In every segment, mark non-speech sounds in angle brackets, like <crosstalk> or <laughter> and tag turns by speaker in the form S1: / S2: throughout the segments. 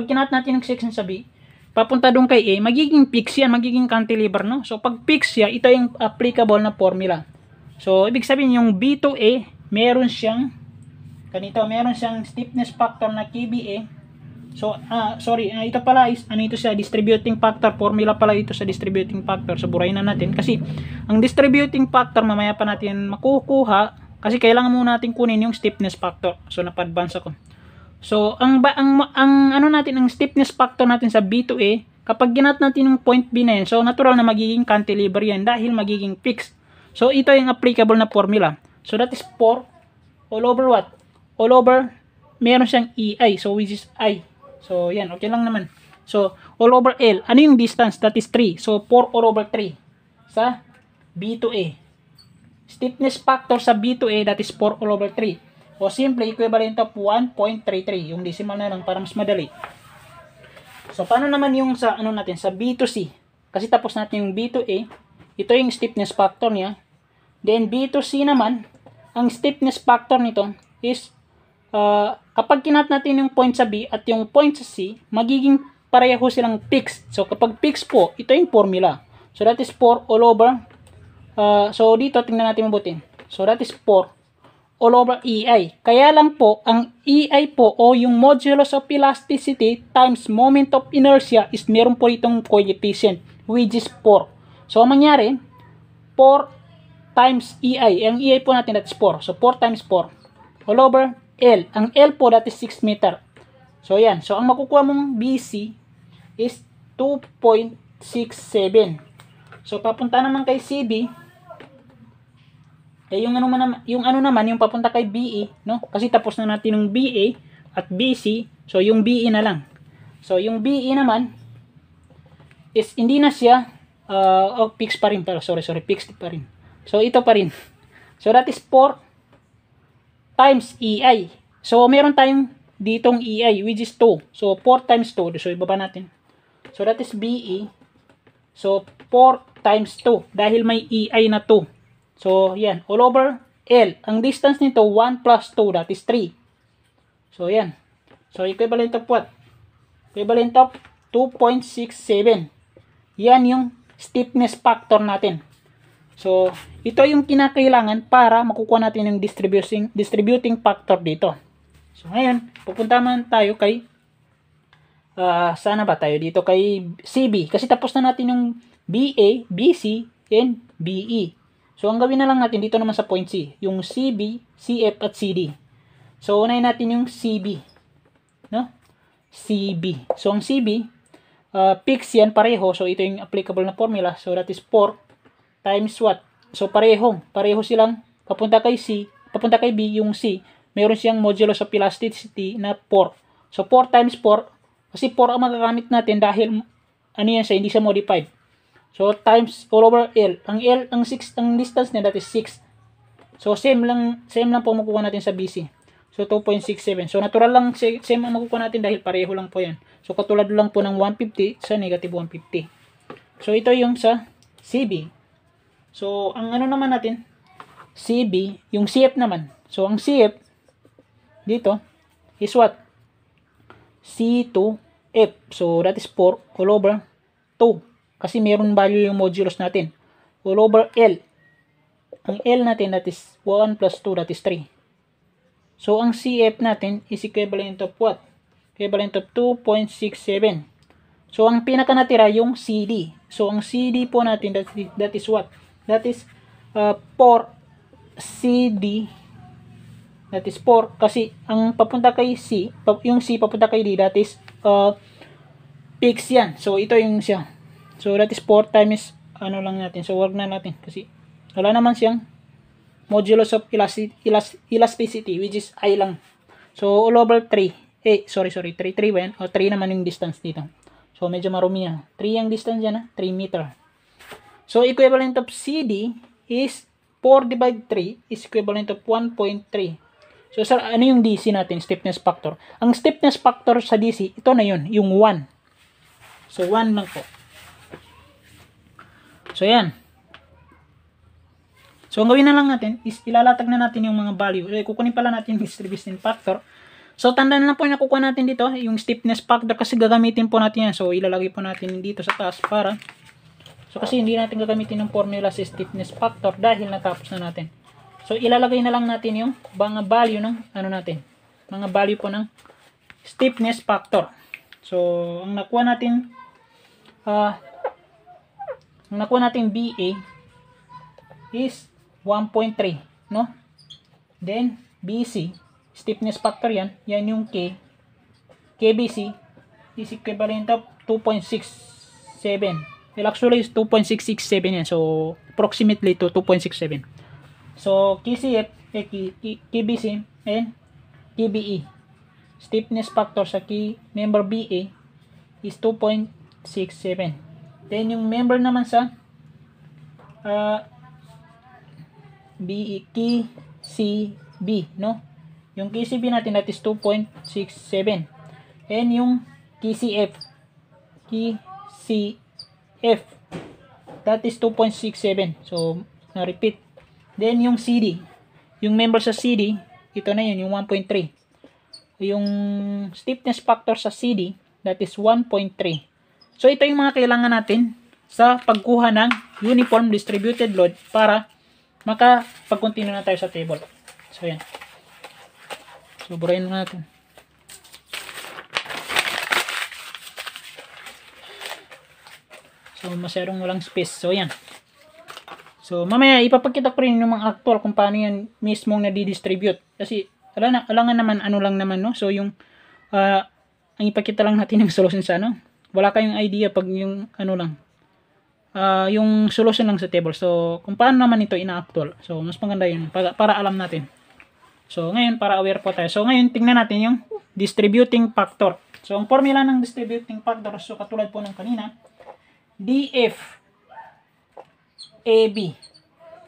S1: pag kinat natin ng section sa B, papunta doon kay A, magiging fixed yan, magiging cantilever, no? So, pag fixed yan, ito yung applicable na formula. So, ibig sabihin yung B to A, meron siyang, kanito, meron siyang stiffness factor na KBA. So, ah, sorry, ah, ito pala is, ano ito siya, distributing factor, formula pala ito sa distributing factor. So, burayin na natin. Kasi, ang distributing factor, mamaya pa natin makukuha, kasi kailangan muna natin kunin yung stiffness factor. So, napadvance ako. So, ang, ba, ang, ang ano natin, ang stiffness factor natin sa B2A, kapag ginat natin yung point B na yan, so natural na magiging cantilever yan dahil magiging fixed. So, ito yung applicable na formula. So, that is 4 all over what? All over, meron siyang EI. So, which is I. So, yan. Okay lang naman. So, all over L. Ano yung distance? That is 3. So, 4 all over 3 sa B 2 A. Stiffness factor sa B 2 A, that is 4 all over 3. O simple, equivalent of 1.33. Yung decimal na lang para mas madali. So, paano naman yung sa, ano natin, sa b to c Kasi tapos natin yung b to a Ito yung stiffness factor niya. Then, b to c naman, ang stiffness factor nito is uh, kapag kinat natin yung point sa B at yung point sa C, magiging pareho silang fixed. So, kapag fixed po, ito yung formula. So, that is 4 all over. Uh, so, dito, tingnan natin mabuti. So, that is 4 all over EI. Kaya lang po, ang EI po o yung modulus of elasticity times moment of inertia is meron po itong coefficient which is 4. So, ang mangyari, 4 times EI. Ang EI po natin that is 4. So, 4 times 4 all over L. Ang L po that is 6 meter. So, yan. So, ang makukuha mong BC is 2.67. So, papunta naman kay CB, eh yung ano naman yung ano naman yung papunta kay BE, no? Kasi tapos na natin yung BA e at BC, so yung BE na lang. So yung BE naman is hindi na siya uh, oh, fixed pa rin Pero, Sorry, sorry, fixed pa rin. So ito pa rin. So that is 4 times EI. So meron tayong ditong EI which is 2. So 4 times 2. So ibaba natin. So that is BE. So 4 times 2 dahil may EI na 2. So, yan. All over L. Ang distance nito, 1 plus 2, that is 3. So, yan. So, equivalent of what? Equivalent of 2.67. Yan yung stiffness factor natin. So, ito yung kinakailangan para makukuha natin yung distributing, distributing factor dito. So, ngayon, pupunta man tayo kay uh, sana ba tayo dito kay CB? Kasi tapos na natin yung BA, BC, and BE. So, ang gawin na lang natin dito naman sa point C, yung CB, CF at CD. So, unahin natin yung CB. No? CB. So, ang CB, uh, ah, fix yan pareho. So, ito yung applicable na formula. So, that is 4 times what? So, pareho. Pareho silang papunta kay C, papunta kay B, yung C. Meron siyang modulo sa elasticity na 4. So, 4 times 4. Kasi 4 ang magagamit natin dahil ano yan siya, hindi siya modified. So, times 4 over L. Ang L, ang 6, ang distance niya, that is 6. So, same lang, same lang po makukuha natin sa BC. So, 2.67. So, natural lang, same ang makukuha natin dahil pareho lang po yan. So, katulad lang po ng 150 sa negative 150. So, ito yung sa CB. So, ang ano naman natin, CB, yung CF naman. So, ang CF, dito, is what? C2F. So, that is 4 all over 2. Kasi meron value yung modulus natin. All over L. Ang L natin that is 1 plus 2 that is 3. So, ang CF natin is equivalent of what? Equivalent of 2.67. So, ang pinaka natira yung CD. So, ang CD po natin that, that is what? That is uh, 4 CD that is 4 kasi ang papunta kay C yung C papunta kay D that is uh, fixed yan so ito yung siya So, that is 4 times ano lang natin. So, work na natin kasi wala naman siyang modulus of elastic, elasticity which is I lang. So, all over 3. Eh, sorry, sorry. 3, 3 when? yan? O, 3 naman yung distance dito. So, medyo marumi yan. 3 ang distance yan, ha? 3 meter. So, equivalent of CD is 4 divided 3 is equivalent of 1.3. So, sir, ano yung DC natin? Stiffness factor. Ang stiffness factor sa DC, ito na yun, yung 1. So, 1 lang po. So, yan. So, ang gawin na lang natin is ilalatag na natin yung mga value. Eh, kukunin pala natin yung distribution factor. So, tandaan lang po yung nakukuha natin dito, yung stiffness factor kasi gagamitin po natin yan. So, ilalagay po natin dito sa taas para So, kasi hindi natin gagamitin ng formula sa si stiffness factor dahil natapos na natin. So, ilalagay na lang natin yung mga value ng ano natin. Mga value po ng stiffness factor. So, ang nakuha natin uh, ang nakuha natin BA is 1.3, no? Then, BC, stiffness factor yan. Yan yung K. KBC is equivalent of 2.67. Well, actually, is 2.667 yan. So, approximately to 2.67. So, KCF, eh, K, K, KBC, and KBE. Stiffness factor sa key member BA is 2.67. Then, yung member naman sa uh, B, e, key C, B, no? Yung KCB natin, that is 2.67. And yung KCF, KCF, that is 2.67. So, na-repeat. Then, yung CD, yung member sa CD, ito na yun, yung 1.3. Yung stiffness factor sa CD, that is 1.3. So ito yung mga kailangan natin sa pagkuha ng uniform distributed load para makapag-continue na tayo sa table. So yan. So burahin na natin. So masyadong walang space. So yan. So mamaya ipapakita ko rin yung mga actual kung paano yan mismong nadidistribute. Kasi alangan naman ano lang naman no. So yung uh, ang ipakita lang natin <laughs> ng solution sa ano wala kayong idea pag yung ano lang uh, yung solution lang sa table so kung paano naman ito ina-actual so mas maganda yun para, para alam natin so ngayon para aware po tayo so ngayon tingnan natin yung distributing factor so ang formula ng distributing factor so katulad po ng kanina DF AB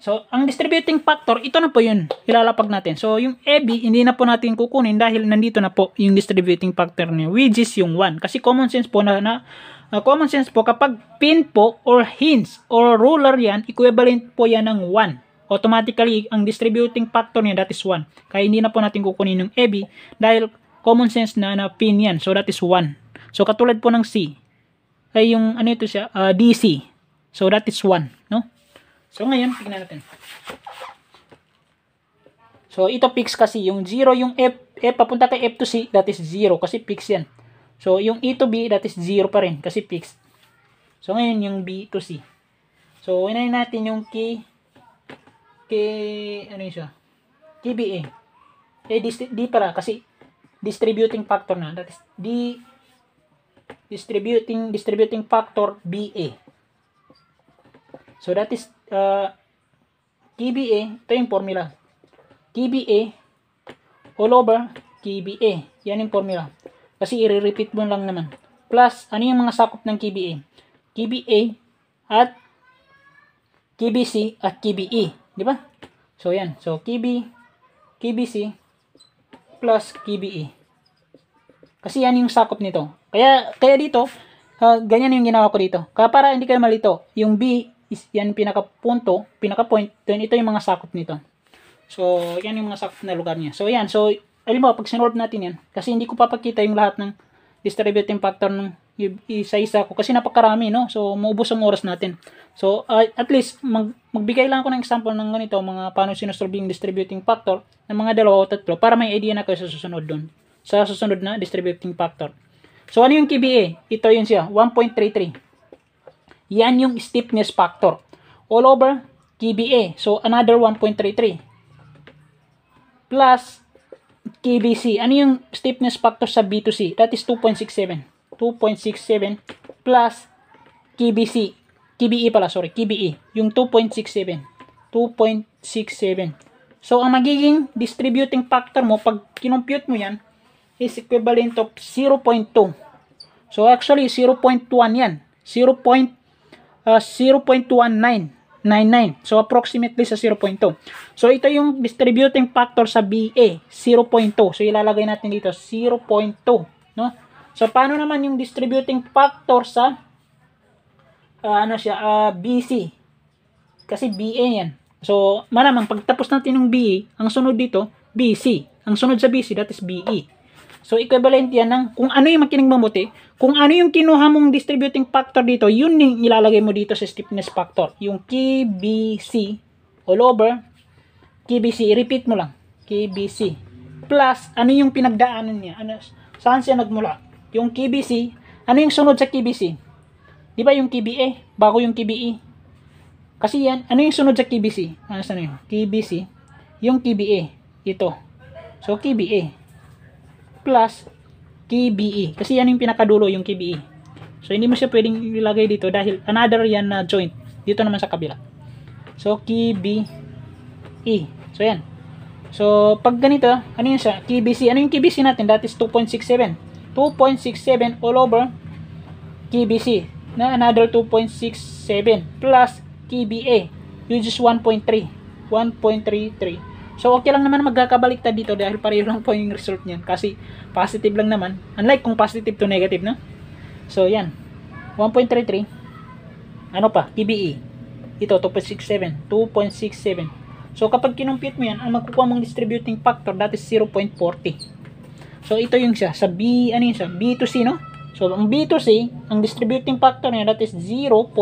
S1: So, ang distributing factor, ito na po yun. Ilalapag natin. So, yung AB, hindi na po natin kukunin dahil nandito na po yung distributing factor niya, which is yung 1. Kasi common sense po na, na uh, common sense po, kapag pin po or hinge or ruler yan, equivalent po yan ng 1. Automatically, ang distributing factor niya, that is 1. Kaya hindi na po natin kukunin yung AB dahil common sense na, na pin yan. So, that is 1. So, katulad po ng C. Kaya yung, ano ito siya, uh, ah, DC. So, that is 1. No? So ngayon, tingnan natin. So ito fix kasi yung 0 yung F, F papunta kay F to C that is 0 kasi fix yan. So yung E to B that is 0 pa rin kasi fixed. So ngayon yung B to C. So inayin natin yung K K ano yun siya? KBA. A, eh, di, D para kasi distributing factor na that is D distributing distributing factor BA. So that is uh, KBA, ito yung formula. KBA all over KBA. Yan yung formula. Kasi i-repeat mo lang naman. Plus, ano yung mga sakop ng KBA? KBA at KBC at KBE. Di ba? So, yan. So, KB, KBC plus KBE. Kasi yan yung sakop nito. Kaya, kaya dito, uh, ganyan yung ginawa ko dito. Kaya para hindi kayo malito, yung B is yan pinaka-punto, pinaka-point, then ito yung mga sakop nito. So, yan yung mga sakop na lugar niya. So, yan. So, alam mo, pag sinorb natin yan, kasi hindi ko papakita yung lahat ng distributing factor ng isa-isa ko kasi napakarami no so maubos ang oras natin so uh, at least mag, magbigay lang ako ng example ng ganito mga paano sinosolve yung distributing factor ng mga dalawa o tatlo para may idea na kayo sa susunod doon sa susunod na distributing factor so ano yung KBA ito yun siya 1.33 yan yung stiffness factor. All over KBA. So, another 1.33. Plus KBC. Ano yung stiffness factor sa B2C? That is 2.67. 2.67 plus KBC. KBE pala, sorry. KBE. Yung 2.67. 2.67. So, ang magiging distributing factor mo, pag kinompute mo yan, is equivalent of 0.2. So, actually, 0.1 yan. 0.2 uh, ah, 0.1999. So approximately sa 0.2. So ito yung distributing factor sa BA, 0.2. So ilalagay natin dito 0.2, no? So paano naman yung distributing factor sa uh, ano siya, uh, ah, BC? Kasi BA yan. So malamang pagtapos natin ng BA, ang sunod dito BC. Ang sunod sa BC that is BE. So, equivalent yan ng kung ano yung makinig mamuti, kung ano yung kinuha mong distributing factor dito, yun yung ilalagay mo dito sa stiffness factor. Yung KBC all over, KBC, repeat mo lang, KBC. Plus, ano yung pinagdaanan niya? Ano, saan siya nagmula? Yung KBC, ano yung sunod sa KBC? Di ba yung KBA? Bago yung KBE? Kasi yan, ano yung sunod sa KBC? Ano, ano yun? KBC, yung KBA, ito. So, KBA plus KBE. Kasi yan yung pinakadulo, yung KBE. So, hindi mo siya pwedeng ilagay dito dahil another yan na joint. Dito naman sa kabila. So, KBE. So, yan. So, pag ganito, ano yun siya? KBC. Ano yung KBC natin? That is 2.67. 2.67 all over KBC. Na another 2.67 plus KBA. E. Which is 1.3. 1.33 So okay lang naman magkakabaliktad dito dahil pareho lang po yung result niyan kasi positive lang naman. Unlike kung positive to negative, no? So yan. 1.33. Ano pa? TBE. Ito 2.67, 2.67. So kapag kinumpute mo yan, ang magkukuha mong distributing factor that is 0.40. So ito yung siya sa B ano yun siya? B to C, no? So ang B to C, ang distributing factor niya that is 0.40.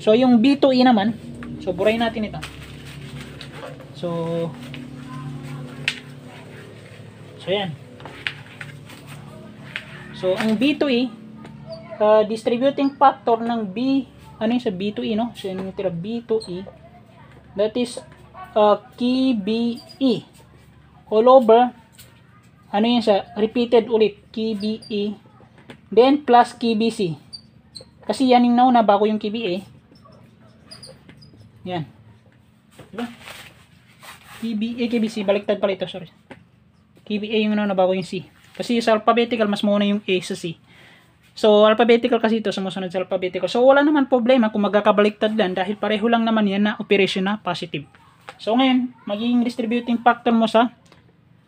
S1: So yung B to E naman, so burayin natin ito. So, so yan. So, ang B2E, uh, distributing factor ng B, ano yung sa B2E, no? So, yung tira B2E. That is uh, KBE. All over, ano yun sa, repeated ulit, KBE. Then, plus KBC. Kasi yan yung nauna, bago yung KBA. Yan. Diba? KBA, eh, KBC, baliktad pala ito, sorry. KBA yung ano, nabago yung C. Kasi sa alphabetical, mas muna yung A sa C. So, alphabetical kasi ito, sumusunod sa alphabetical. So, wala naman problema kung magkakabaliktad lang dahil pareho lang naman yan na operation na positive. So, ngayon, magiging distributing factor mo sa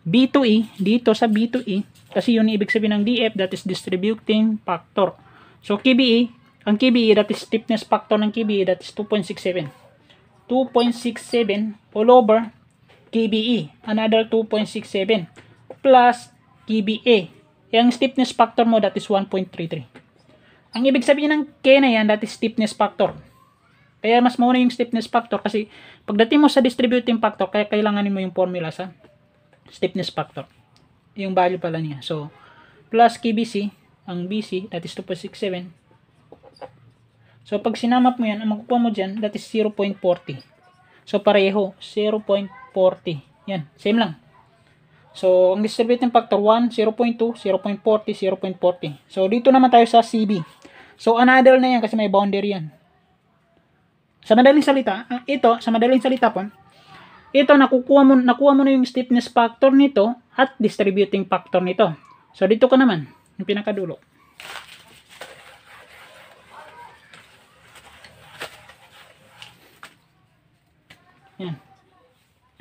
S1: B2E, dito sa B2E, kasi yun ibig sabihin ng DF, that is distributing factor. So, KBE, ang KBE, that is stiffness factor ng KBE, that is 2.67. 2.67 all over KBE, another 2.67 plus KBA. Yung eh, stiffness factor mo, that is 1.33. Ang ibig sabihin ng K na yan, that is stiffness factor. Kaya mas muna yung stiffness factor kasi pagdating mo sa distributing factor, kaya kailanganin mo yung formula sa stiffness factor. Yung value pala niya. So, plus KBC, ang BC, that is 2.67. So, pag sinamap mo yan, ang makukuha mo dyan, that is 0.40. So, pareho. 0.40. Yan. Same lang. So, ang distributing factor 1, 0.2, 0.40, 0.40. So, dito naman tayo sa CB. So, another na yan kasi may boundary yan. Sa madaling salita, ah, ito, sa madaling salita po, ito, nakukuha mo, nakuha mo na yung stiffness factor nito at distributing factor nito. So, dito ka naman, yung pinakadulo.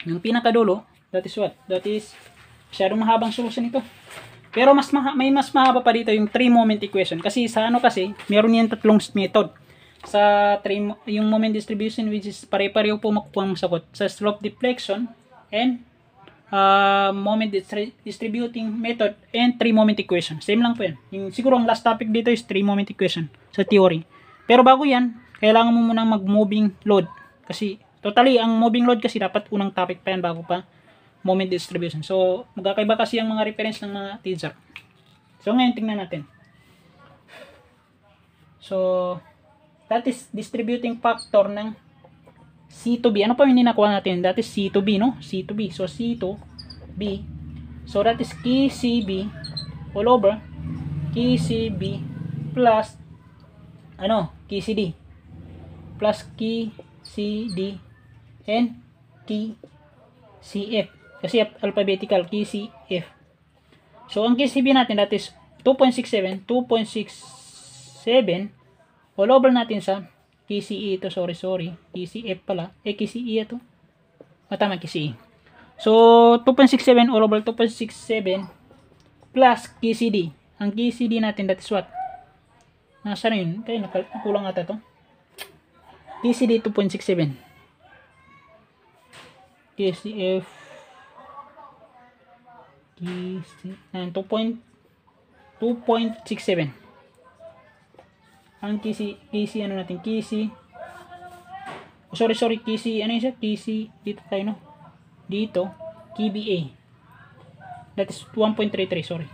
S1: Yung pinakadulo, that is what? That is, masyadong mahabang solution ito. Pero mas maha, may mas mahaba pa dito yung three moment equation. Kasi sa ano kasi, meron yan tatlong method. Sa three, yung moment distribution which is pare-pareho po makukuha ang sagot. Sa slope deflection and uh, moment distri distributing method and three moment equation. Same lang po yan. Yung, siguro ang last topic dito is three moment equation sa theory. Pero bago yan, kailangan mo munang mag-moving load. Kasi Totally, ang moving load kasi dapat unang topic pa yan bago pa moment distribution. So, magkakaiba kasi ang mga reference ng mga TINSAP. So, ngayon tingnan natin. So, that is distributing factor ng C to B. Ano pa yung ninakuha natin? That is C to B, no? C to B. So, C to B. So, that is KCB all over KCB plus ano? KCD plus KCD and KCF. Kasi alphabetical, KCF. So, ang KCB natin, that is 2.67, 2.67, all over natin sa KCE ito, sorry, sorry, KCF pala, eh, KCE ito. Matama, ah, KCE. So, 2.67 all over 2.67 plus KCD. Ang KCD natin, that is what? Nasa na yun? Kaya, kulang ata ito. KCD 2.67. KCF KC 2.67 ang KC KC ano natin KC oh, sorry sorry KC ano yun siya KC dito tayo no dito KBA that is 1.33 sorry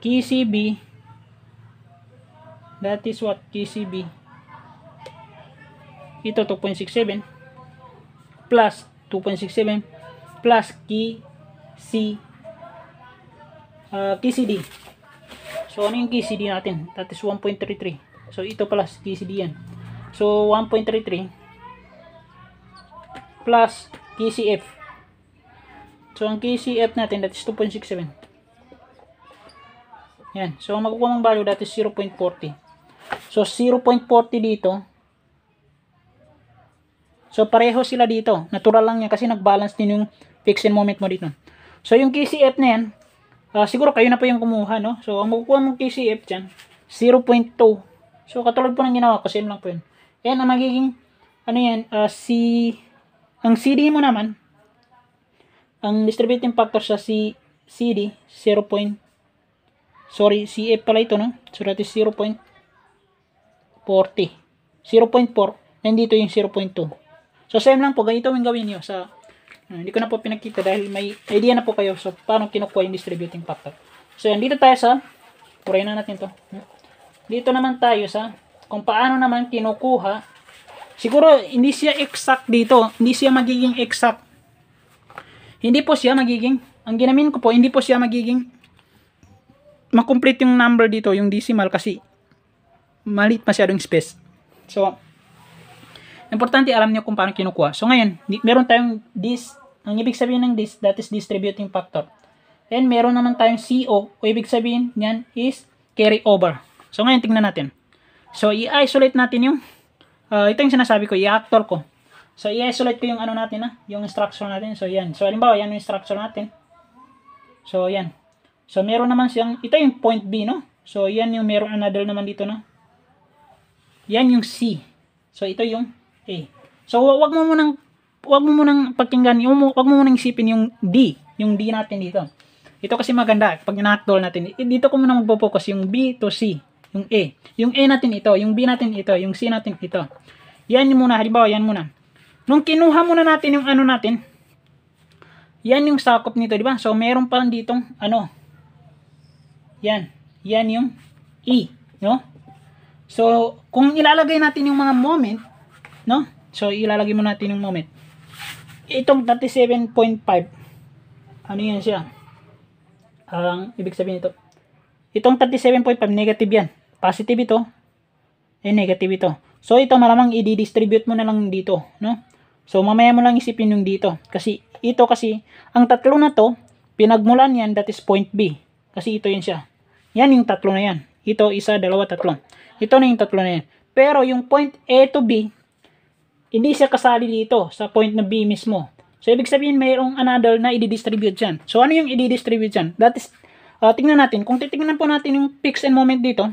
S1: KCB that is what KCB ito 2.67 plus 2.67 plus key C uh, KCD so ano yung KCD natin that is 1.33 so ito plus KCD yan so 1.33 plus KCF so ang KCF natin that is 2.67 yan so ang makukuha value that is 0.40 so 0.40 dito So, pareho sila dito. Natural lang yan kasi nag-balance din yung fixed moment mo dito. So, yung KCF na yan, uh, siguro kayo na po yung kumuha, no? So, ang makukuha mong KCF dyan, 0.2. So, katulad po ng ginawa ko, same lang po yun. Ayan, ang magiging, ano yan, uh, C, ang CD mo naman, ang distributing factor sa si CD, 0. Sorry, CF pala ito, no? So, that is 0.40. 0.4. Nandito yung 0.2. So, same lang po. Ganito yung gawin nyo sa... Uh, hindi ko na po pinakita dahil may idea na po kayo so paano kinukuha yung distributing factor. So, yan. Dito tayo sa... Puray na natin to. Dito naman tayo sa kung paano naman kinukuha. Siguro, hindi siya exact dito. Hindi siya magiging exact. Hindi po siya magiging... Ang ginamin ko po, hindi po siya magiging makomplete yung number dito, yung decimal kasi maliit masyadong space. So, Importante alam niyo kung paano kinukuha. So ngayon, meron tayong this, ang ibig sabihin ng this, that is distributing factor. Then meron naman tayong CO, o ibig sabihin niyan is carry over. So ngayon tingnan natin. So i-isolate natin yung uh, ito yung sinasabi ko, i-actor ko. So i-isolate ko yung ano natin ha, ah, yung structure natin. So yan. So halimbawa, yan yung structure natin. So yan. So meron naman siyang ito yung point B no. So yan yung meron another naman dito no. Yan yung C. So ito yung Okay. Eh. So, wag mo munang wag mo munang pakinggan, yung, wag mo munang isipin yung D, yung D natin dito. Ito kasi maganda, pag inactol natin, eh, dito ko muna magpo-focus yung B to C, yung A. Yung A natin ito, yung B natin ito, yung C natin ito. Yan muna, halimbawa, yan muna. Nung kinuha muna natin yung ano natin, yan yung sakop nito, di ba? So, meron pa lang ditong, ano, yan. Yan yung E, no? So, kung ilalagay natin yung mga moment, no? So ilalagay mo natin yung moment. Itong 37.5 ano yan siya? Ang ibig sabihin nito. Itong 37.5 negative yan. Positive ito. Eh negative ito. So ito malamang i-distribute mo na lang dito, no? So mamaya mo lang isipin yung dito kasi ito kasi ang tatlo na to pinagmulan yan that is point B. Kasi ito yun siya. Yan yung tatlo na yan. Ito, isa, dalawa, tatlo. Ito na yung tatlo na yan. Pero yung point A to B, hindi siya kasali dito sa point na B mismo. So, ibig sabihin, mayroong another na i-distribute dyan. So, ano yung i-distribute dyan? That is, uh, tingnan natin. Kung titingnan po natin yung fix and moment dito,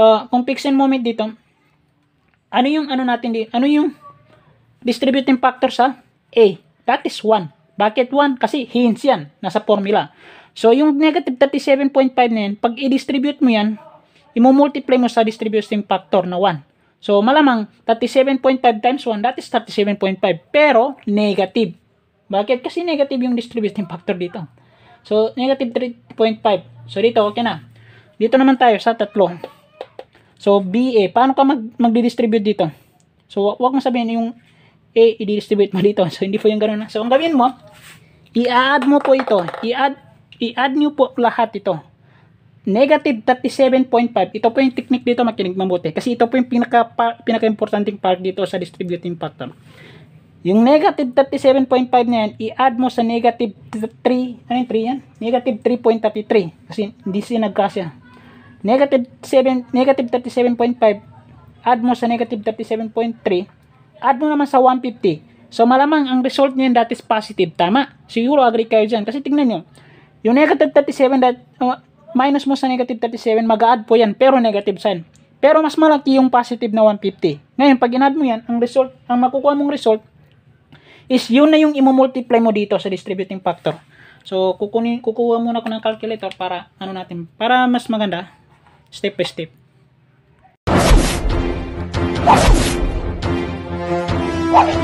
S1: uh, kung fix and moment dito, ano yung ano natin dito? Ano yung distributing factor sa A? That is 1. Bakit 1? Kasi hints yan. Nasa formula. So, yung negative 37.5 na yan, pag i-distribute mo yan, imumultiply mo sa distributing factor na 1. So, malamang 37.5 times 1, that is 37.5. Pero, negative. Bakit? Kasi negative yung distributing <laughs> factor dito. So, negative 3.5. So, dito, okay na. Dito naman tayo sa tatlo. So, BA. Paano ka mag, magdi-distribute dito? So, wag mo sabihin yung A, i-distribute mo dito. <laughs> So, hindi po yung ganun. So, ang gawin mo, i-add mo po ito. I-add, i-add nyo po lahat ito negative 37.5. Ito po yung technique dito, makinig mabuti. Kasi ito po yung pinaka, pinaka-importanting part dito sa distributing factor. Yung negative 37.5 na yan, i-add mo sa negative 3, ano yung 3 yan? Negative 3.33. Kasi hindi siya nagkasya. Negative, 7, negative 37.5, add mo sa negative 37.3, add mo naman sa 150. So malamang ang result niyan that is positive. Tama? Siguro agree kayo dyan. Kasi tingnan nyo, yung negative 37 that, uh, minus mo sa negative 37, mag-add po yan, pero negative sign. Pero mas malaki yung positive na 150. Ngayon, pag in-add mo yan, ang, result, ang makukuha mong result is yun na yung imumultiply mo dito sa distributing factor. So, kukunin, kukuha muna ko ng calculator para, ano natin, para mas maganda, step by step. What?